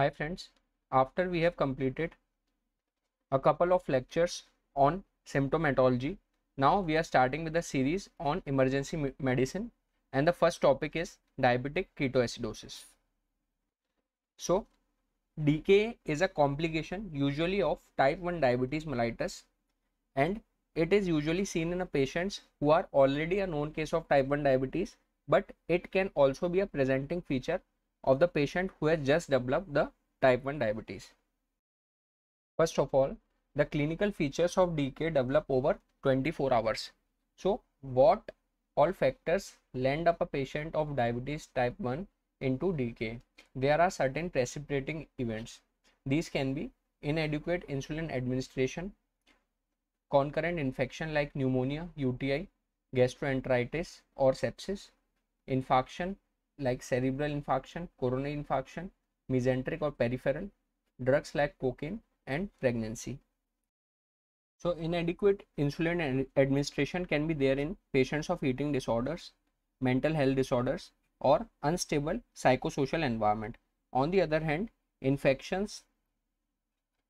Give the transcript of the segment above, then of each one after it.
Hi friends, after we have completed a couple of lectures on symptomatology, now we are starting with a series on emergency medicine and the first topic is diabetic ketoacidosis. So DKA is a complication usually of type 1 diabetes mellitus and it is usually seen in patients who are already a known case of type 1 diabetes but it can also be a presenting feature of the patient who has just developed the type 1 diabetes. First of all, the clinical features of DK develop over 24 hours. So, what all factors land up a patient of diabetes type 1 into DK? There are certain precipitating events. These can be inadequate insulin administration, concurrent infection like pneumonia, UTI, gastroenteritis or sepsis, infarction, like cerebral infarction, coronary infarction, mesenteric or peripheral, drugs like cocaine and pregnancy. So inadequate insulin administration can be there in patients of eating disorders, mental health disorders or unstable psychosocial environment. On the other hand, infections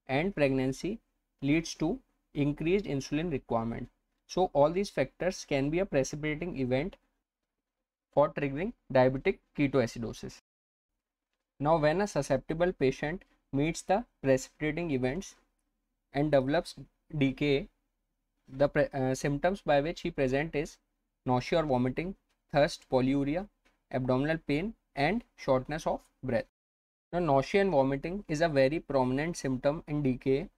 and pregnancy leads to increased insulin requirement. So all these factors can be a precipitating event for triggering diabetic ketoacidosis. Now when a susceptible patient meets the precipitating events and develops decay, the uh, symptoms by which he present is nausea or vomiting, thirst, polyuria, abdominal pain and shortness of breath. Now nausea and vomiting is a very prominent symptom in decay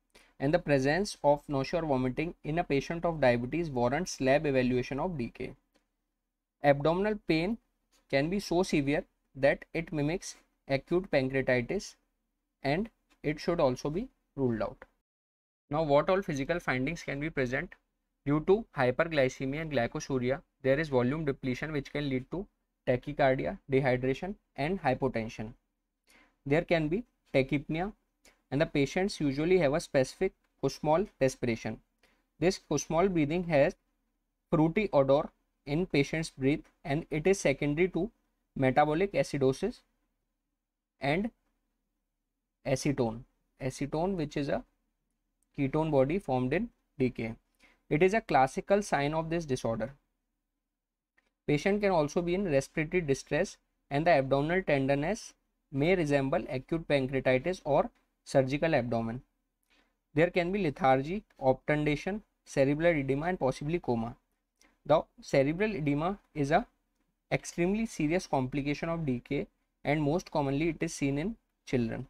and the presence of nausea or vomiting in a patient of diabetes warrants lab evaluation of decay. Abdominal pain can be so severe that it mimics acute pancreatitis and it should also be ruled out. Now what all physical findings can be present due to hyperglycemia and glycosuria there is volume depletion which can lead to tachycardia, dehydration and hypotension. There can be tachypnea and the patients usually have a specific small respiration. This small breathing has fruity odor in patient's breath and it is secondary to metabolic acidosis and acetone acetone which is a ketone body formed in decay it is a classical sign of this disorder patient can also be in respiratory distress and the abdominal tenderness may resemble acute pancreatitis or surgical abdomen there can be lethargy obtundation cerebral edema and possibly coma the cerebral edema is a extremely serious complication of decay and most commonly it is seen in children.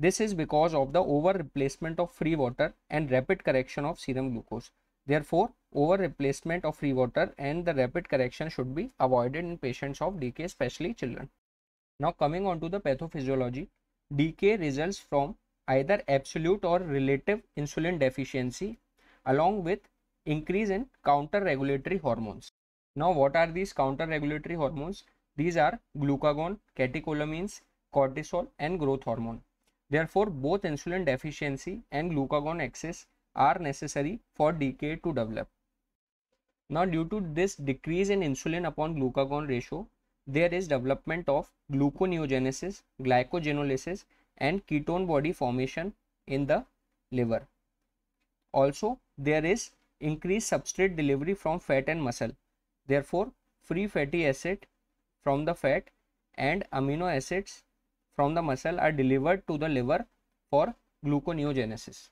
This is because of the over replacement of free water and rapid correction of serum glucose. Therefore, over replacement of free water and the rapid correction should be avoided in patients of decay, especially children. Now coming on to the pathophysiology, decay results from either absolute or relative insulin deficiency along with increase in counter regulatory hormones. Now, what are these counter regulatory hormones? These are glucagon, catecholamines, cortisol, and growth hormone. Therefore, both insulin deficiency and glucagon excess are necessary for DKA to develop. Now, due to this decrease in insulin upon glucagon ratio, there is development of gluconeogenesis, glycogenolysis, and ketone body formation in the liver. Also, there is increase substrate delivery from fat and muscle. Therefore, free fatty acid from the fat and amino acids from the muscle are delivered to the liver for gluconeogenesis.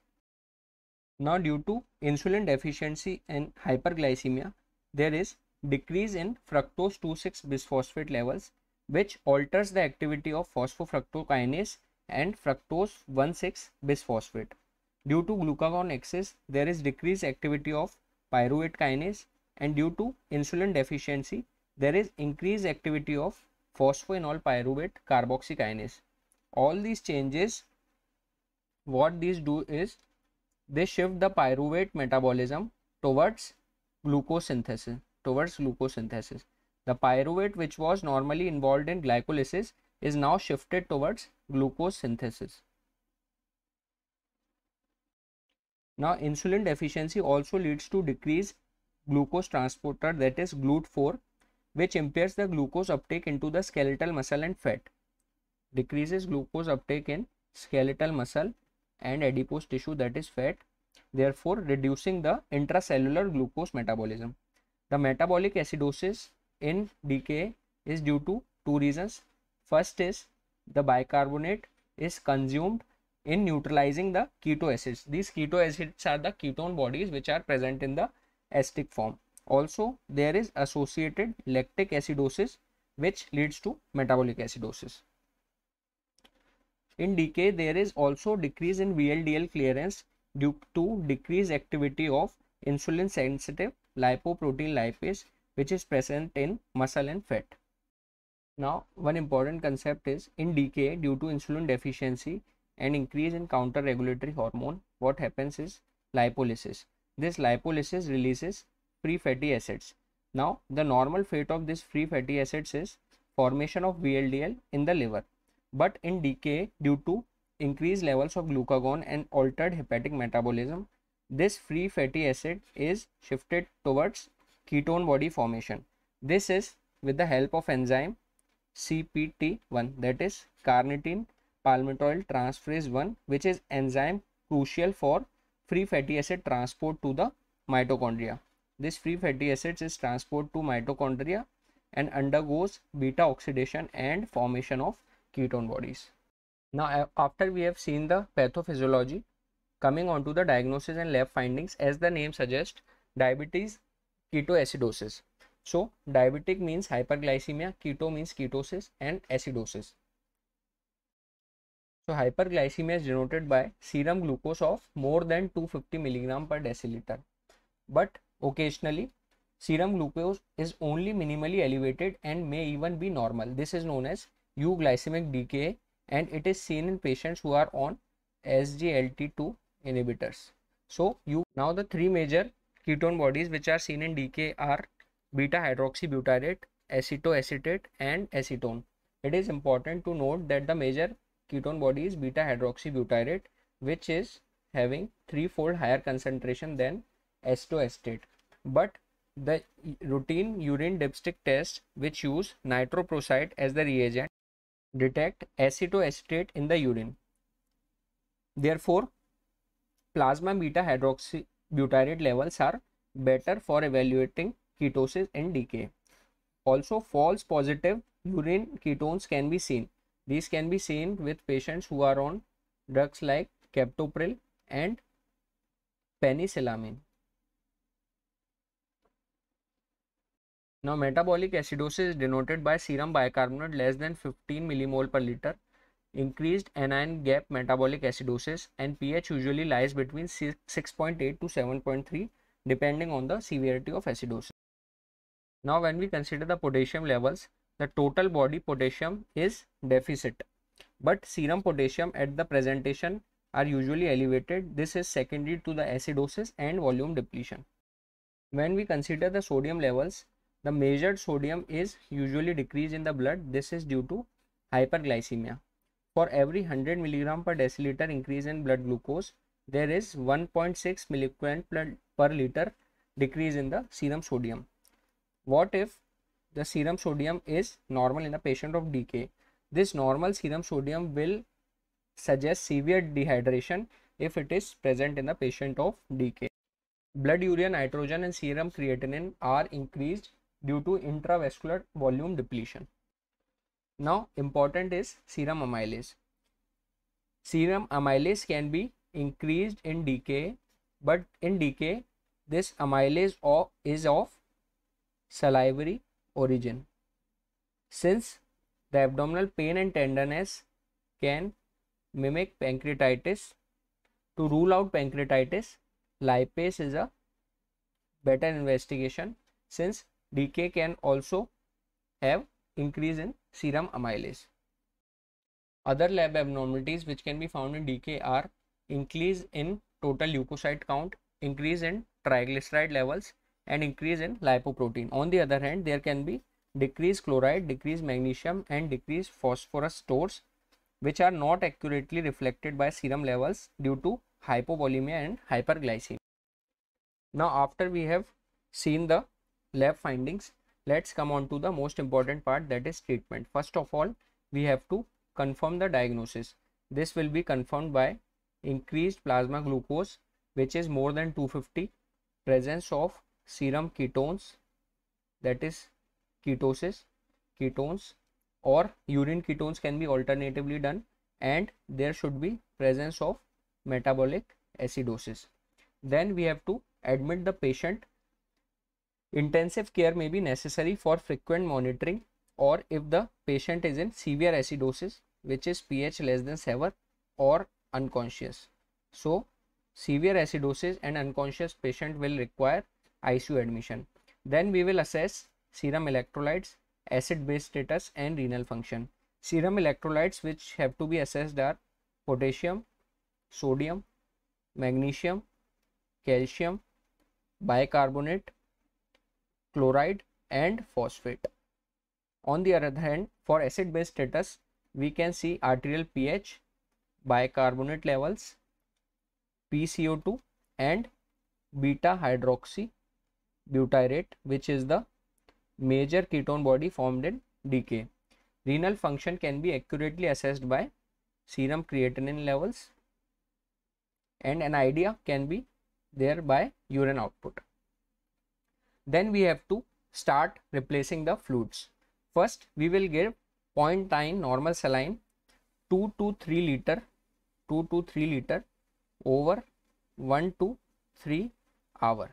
Now, due to insulin deficiency and hyperglycemia, there is decrease in fructose 2,6-bisphosphate levels which alters the activity of phosphofructokinase and fructose 1,6-bisphosphate. Due to glucagon excess, there is decreased activity of pyruvate kinase and due to insulin deficiency, there is increased activity of phosphoenol pyruvate carboxykinase. All these changes, what these do is, they shift the pyruvate metabolism towards glucose synthesis, towards glucose synthesis. The pyruvate which was normally involved in glycolysis is now shifted towards glucose synthesis. Now insulin deficiency also leads to decreased glucose transporter that is GLUT4 which impairs the glucose uptake into the skeletal muscle and fat. Decreases glucose uptake in skeletal muscle and adipose tissue that is fat therefore reducing the intracellular glucose metabolism. The metabolic acidosis in DKA is due to two reasons. First is the bicarbonate is consumed in neutralizing the keto acids. These keto acids are the ketone bodies which are present in the estic form. Also, there is associated lactic acidosis which leads to metabolic acidosis. In decay, there is also decrease in VLDL clearance due to decreased activity of insulin sensitive lipoprotein lipase which is present in muscle and fat. Now, one important concept is in decay due to insulin deficiency, and increase in counter regulatory hormone, what happens is lipolysis. This lipolysis releases free fatty acids. Now, the normal fate of these free fatty acids is formation of VLDL in the liver, but in decay due to increased levels of glucagon and altered hepatic metabolism, this free fatty acid is shifted towards ketone body formation. This is with the help of enzyme CPT1 that is carnitine palmitoyl transferase 1 which is enzyme crucial for free fatty acid transport to the mitochondria. This free fatty acids is transported to mitochondria and undergoes beta oxidation and formation of ketone bodies. Now after we have seen the pathophysiology, coming on to the diagnosis and lab findings as the name suggests, diabetes ketoacidosis. So diabetic means hyperglycemia, keto means ketosis and acidosis. So hyperglycemia is denoted by serum glucose of more than 250 milligram per deciliter. But occasionally serum glucose is only minimally elevated and may even be normal. This is known as euglycemic decay and it is seen in patients who are on SGLT2 inhibitors. So you now the three major ketone bodies which are seen in decay are beta hydroxybutyrate, acetoacetate and acetone. It is important to note that the major ketone body is beta hydroxybutyrate which is having threefold higher concentration than acetoacetate but the routine urine dipstick test which use nitroprusside as the reagent detect acetoacetate in the urine therefore plasma beta hydroxybutyrate levels are better for evaluating ketosis and decay also false positive urine ketones can be seen these can be seen with patients who are on drugs like captopril and penicillamine. Now metabolic acidosis is denoted by serum bicarbonate less than 15 millimole per liter, increased anion gap metabolic acidosis and pH usually lies between 6.8 to 7.3 depending on the severity of acidosis. Now when we consider the potassium levels, the total body potassium is deficit but serum potassium at the presentation are usually elevated this is secondary to the acidosis and volume depletion when we consider the sodium levels the measured sodium is usually decreased in the blood this is due to hyperglycemia for every 100 milligram per deciliter increase in blood glucose there is 1.6 milligram per liter decrease in the serum sodium what if the serum sodium is normal in a patient of DK, this normal serum sodium will suggest severe dehydration if it is present in the patient of DK. Blood urea nitrogen and serum creatinine are increased due to intravascular volume depletion. Now important is serum amylase. Serum amylase can be increased in DK but in DK this amylase is of salivary origin since the abdominal pain and tenderness can mimic pancreatitis to rule out pancreatitis lipase is a better investigation since decay can also have increase in serum amylase other lab abnormalities which can be found in decay are increase in total leukocyte count increase in triglyceride levels and increase in lipoprotein. On the other hand, there can be decreased chloride, decreased magnesium and decreased phosphorus stores which are not accurately reflected by serum levels due to hypovolemia and hyperglycemia. Now after we have seen the lab findings, let's come on to the most important part that is treatment. First of all, we have to confirm the diagnosis. This will be confirmed by increased plasma glucose which is more than 250, presence of serum ketones that is ketosis ketones or urine ketones can be alternatively done and there should be presence of metabolic acidosis then we have to admit the patient intensive care may be necessary for frequent monitoring or if the patient is in severe acidosis which is pH less than 7 or unconscious. So severe acidosis and unconscious patient will require ICU admission. Then we will assess serum electrolytes, acid base status and renal function. Serum electrolytes which have to be assessed are potassium, sodium, magnesium, calcium, bicarbonate, chloride and phosphate. On the other hand, for acid base status, we can see arterial pH, bicarbonate levels, PCO2 and beta hydroxy butyrate which is the major ketone body formed in decay. Renal function can be accurately assessed by serum creatinine levels and an idea can be there by urine output. Then we have to start replacing the fluids. First we will give 0.9 normal saline 2 to 3 liter 2 to 3 liter over 1 to 3 hour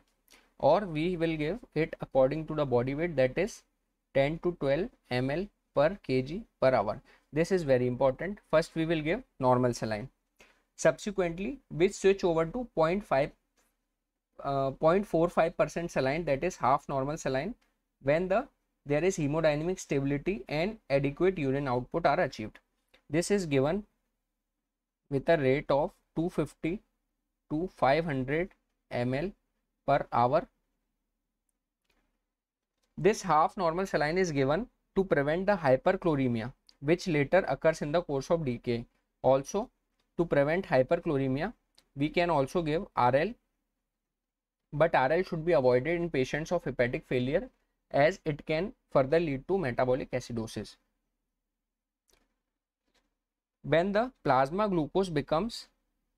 or we will give it according to the body weight that is 10 to 12 ml per kg per hour. This is very important. First we will give normal saline. Subsequently, we switch over to 0.5 0.45% uh, saline that is half normal saline when the there is hemodynamic stability and adequate urine output are achieved. This is given with a rate of 250 to 500 ml per hour. This half normal saline is given to prevent the hyperchloremia which later occurs in the course of decay. Also to prevent hyperchloremia we can also give RL but RL should be avoided in patients of hepatic failure as it can further lead to metabolic acidosis. When the plasma glucose becomes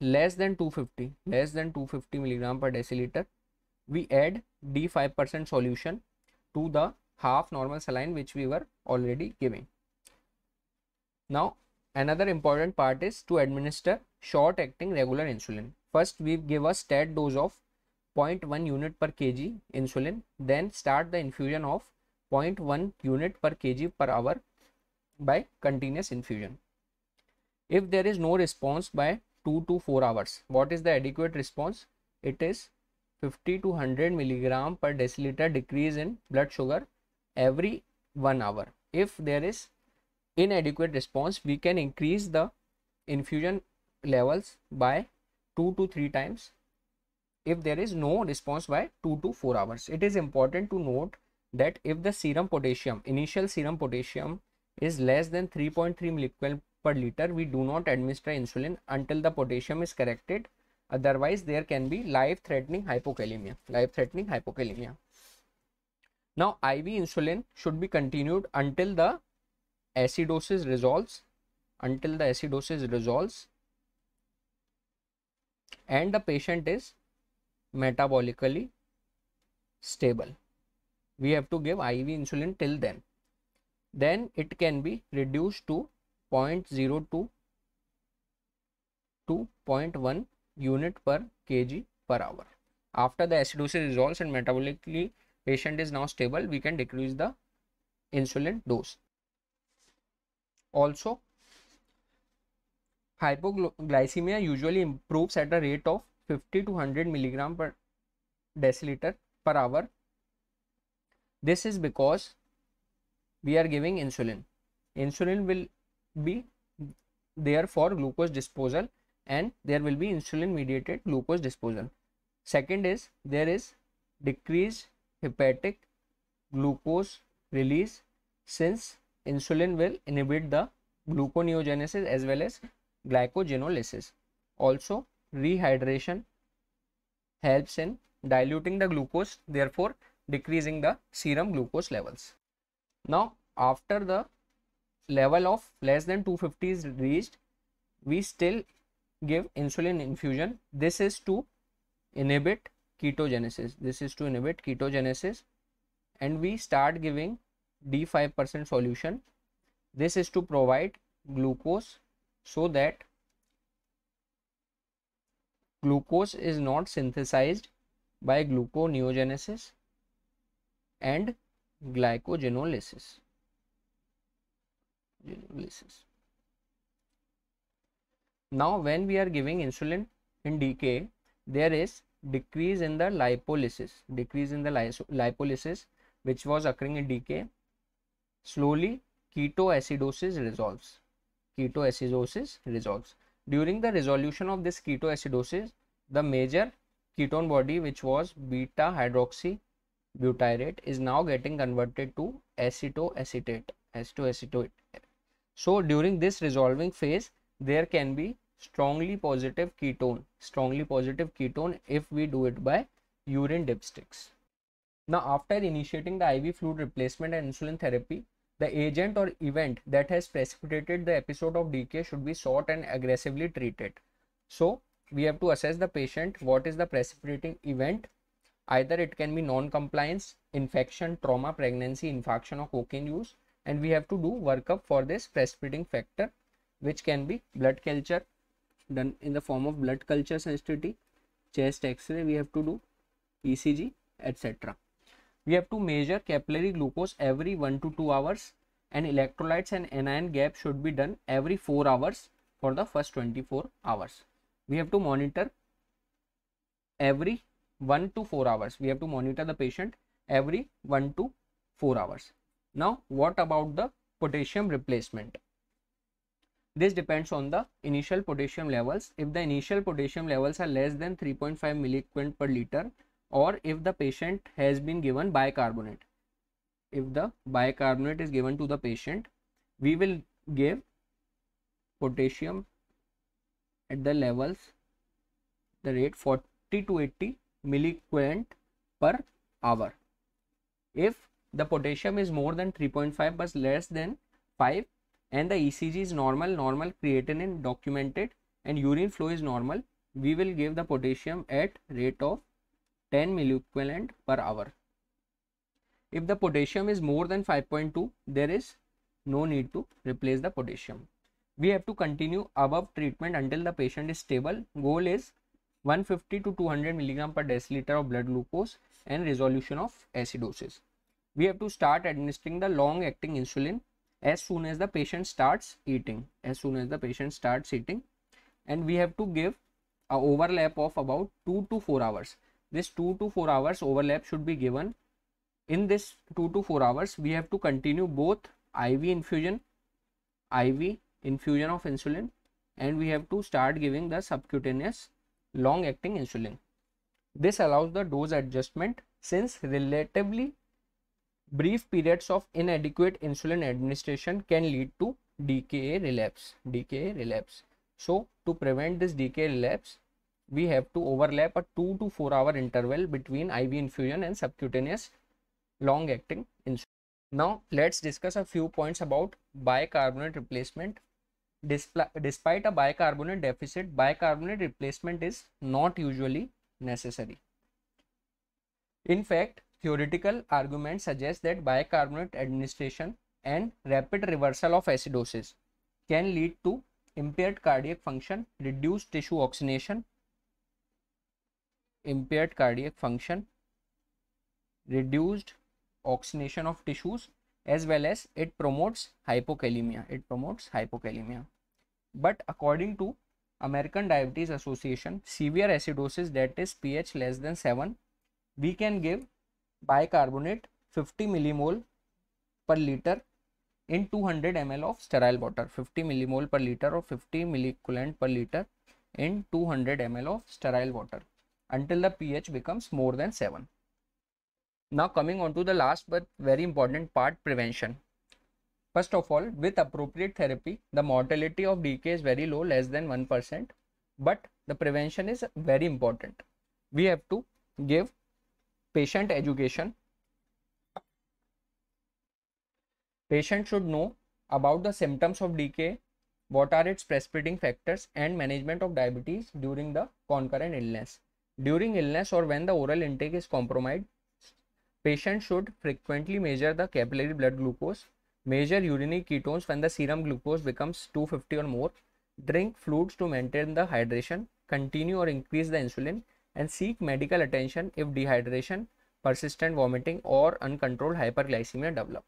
less than 250 less than 250 milligram per deciliter we add d5% solution to the half normal saline which we were already giving. Now another important part is to administer short acting regular insulin. First we give a stat dose of 0.1 unit per kg insulin then start the infusion of 0.1 unit per kg per hour by continuous infusion. If there is no response by 2 to 4 hours, what is the adequate response? It is 50 to 100 milligram per deciliter decrease in blood sugar every 1 hour. If there is inadequate response, we can increase the infusion levels by 2 to 3 times if there is no response by 2 to 4 hours. It is important to note that if the serum potassium, initial serum potassium is less than 3.3 milligram per liter, we do not administer insulin until the potassium is corrected Otherwise, there can be life-threatening hypokalemia. Life-threatening hypokalemia. Now, IV insulin should be continued until the acidosis resolves, until the acidosis resolves and the patient is metabolically stable. We have to give IV insulin till then. Then it can be reduced to 0.02 to 0.1 unit per kg per hour. After the acidosis resolves and metabolically patient is now stable, we can decrease the insulin dose. Also, hypoglycemia usually improves at a rate of 50 to 100 milligram per deciliter per hour. This is because we are giving insulin. Insulin will be there for glucose disposal and there will be insulin mediated glucose disposal. Second is there is decreased hepatic glucose release since insulin will inhibit the gluconeogenesis as well as glycogenolysis. Also rehydration helps in diluting the glucose therefore decreasing the serum glucose levels. Now after the level of less than 250 is reached we still give insulin infusion this is to inhibit ketogenesis this is to inhibit ketogenesis and we start giving d5% solution this is to provide glucose so that glucose is not synthesized by gluconeogenesis and glycogenolysis. Genolysis. Now when we are giving insulin in decay, there is decrease in the lipolysis, decrease in the lipolysis which was occurring in decay. Slowly ketoacidosis resolves. Ketoacidosis resolves. During the resolution of this ketoacidosis, the major ketone body which was beta hydroxy butyrate is now getting converted to acetoacetate acetoacetate so during this resolving phase there can be strongly positive ketone strongly positive ketone if we do it by urine dipsticks now after initiating the iv fluid replacement and insulin therapy the agent or event that has precipitated the episode of DK should be sought and aggressively treated so we have to assess the patient what is the precipitating event either it can be non-compliance infection trauma pregnancy infarction or cocaine use and we have to do workup for this precipitating factor which can be blood culture done in the form of blood culture sensitivity, chest x-ray we have to do, ECG etc. We have to measure capillary glucose every 1 to 2 hours and electrolytes and anion gap should be done every 4 hours for the first 24 hours. We have to monitor every 1 to 4 hours. We have to monitor the patient every 1 to 4 hours. Now what about the potassium replacement? This depends on the initial potassium levels. If the initial potassium levels are less than 3.5 milliquant per liter or if the patient has been given bicarbonate. If the bicarbonate is given to the patient, we will give potassium at the levels the rate 40 to 80 milliquant per hour. If the potassium is more than 3.5 but less than 5 and the ECG is normal, normal creatinine documented and urine flow is normal, we will give the potassium at rate of 10 milliequivalent per hour. If the potassium is more than 5.2, there is no need to replace the potassium. We have to continue above treatment until the patient is stable. Goal is 150 to 200 milligram per deciliter of blood glucose and resolution of acidosis. We have to start administering the long acting insulin as soon as the patient starts eating as soon as the patient starts eating and we have to give a overlap of about 2 to 4 hours this 2 to 4 hours overlap should be given in this 2 to 4 hours we have to continue both iv infusion iv infusion of insulin and we have to start giving the subcutaneous long acting insulin this allows the dose adjustment since relatively brief periods of inadequate insulin administration can lead to DKA relapse. DKA relapse. So to prevent this DKA relapse, we have to overlap a 2 to 4 hour interval between IV infusion and subcutaneous long acting insulin. Now let's discuss a few points about bicarbonate replacement. despite a bicarbonate deficit, bicarbonate replacement is not usually necessary. In fact, theoretical arguments suggest that bicarbonate administration and rapid reversal of acidosis can lead to impaired cardiac function, reduced tissue oxygenation, impaired cardiac function, reduced oxygenation of tissues as well as it promotes hypokalemia. It promotes hypokalemia. But according to American Diabetes Association, severe acidosis that is pH less than 7, we can give bicarbonate 50 millimole per liter in 200 ml of sterile water 50 millimole per liter or 50 milliequivalent per liter in 200 ml of sterile water until the pH becomes more than 7. Now coming on to the last but very important part prevention. First of all, with appropriate therapy, the mortality of decay is very low, less than 1%, but the prevention is very important. We have to give patient education patient should know about the symptoms of decay what are its precipitating factors and management of diabetes during the concurrent illness during illness or when the oral intake is compromised patient should frequently measure the capillary blood glucose measure urinary ketones when the serum glucose becomes 250 or more drink fluids to maintain the hydration continue or increase the insulin and seek medical attention if dehydration, persistent vomiting or uncontrolled hyperglycemia develop.